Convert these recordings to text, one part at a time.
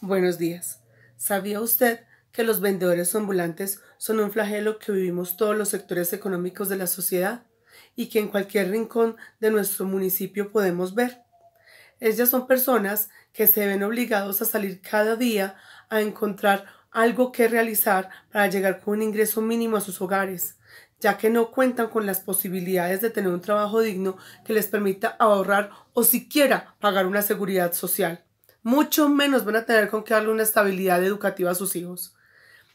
Buenos días. ¿Sabía usted que los vendedores ambulantes son un flagelo que vivimos todos los sectores económicos de la sociedad y que en cualquier rincón de nuestro municipio podemos ver? Ellas son personas que se ven obligados a salir cada día a encontrar algo que realizar para llegar con un ingreso mínimo a sus hogares, ya que no cuentan con las posibilidades de tener un trabajo digno que les permita ahorrar o siquiera pagar una seguridad social mucho menos van a tener con qué darle una estabilidad educativa a sus hijos.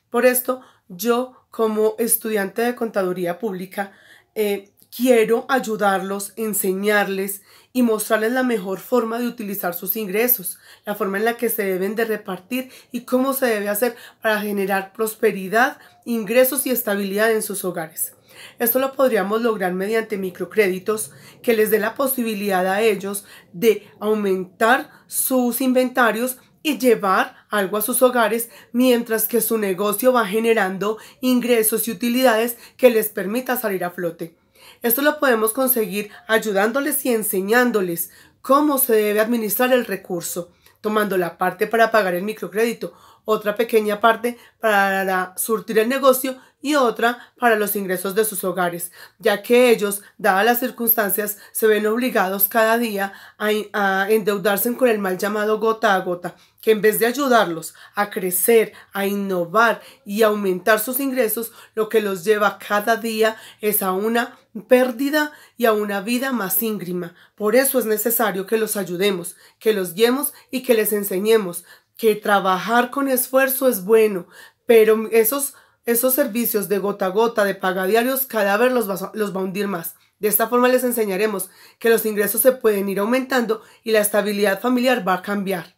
Por esto, yo como estudiante de contaduría pública, eh, quiero ayudarlos, enseñarles y mostrarles la mejor forma de utilizar sus ingresos, la forma en la que se deben de repartir y cómo se debe hacer para generar prosperidad, ingresos y estabilidad en sus hogares. Esto lo podríamos lograr mediante microcréditos que les dé la posibilidad a ellos de aumentar sus inventarios y llevar algo a sus hogares mientras que su negocio va generando ingresos y utilidades que les permita salir a flote. Esto lo podemos conseguir ayudándoles y enseñándoles cómo se debe administrar el recurso, tomando la parte para pagar el microcrédito otra pequeña parte para surtir el negocio y otra para los ingresos de sus hogares, ya que ellos, dadas las circunstancias, se ven obligados cada día a, endeudarse con el mal llamado gota a gota, que en vez de ayudarlos a crecer, a innovar y aumentar sus ingresos, lo que los lleva cada día es a una pérdida y a una vida más íngrima. Por eso es necesario que los ayudemos, que los guiemos y que les enseñemos, que trabajar con esfuerzo es bueno, pero esos, esos servicios de gota a gota, de paga diarios, cada vez los los va a hundir más. De esta forma les enseñaremos que los ingresos se pueden ir aumentando y la estabilidad familiar va a cambiar.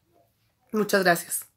Muchas gracias.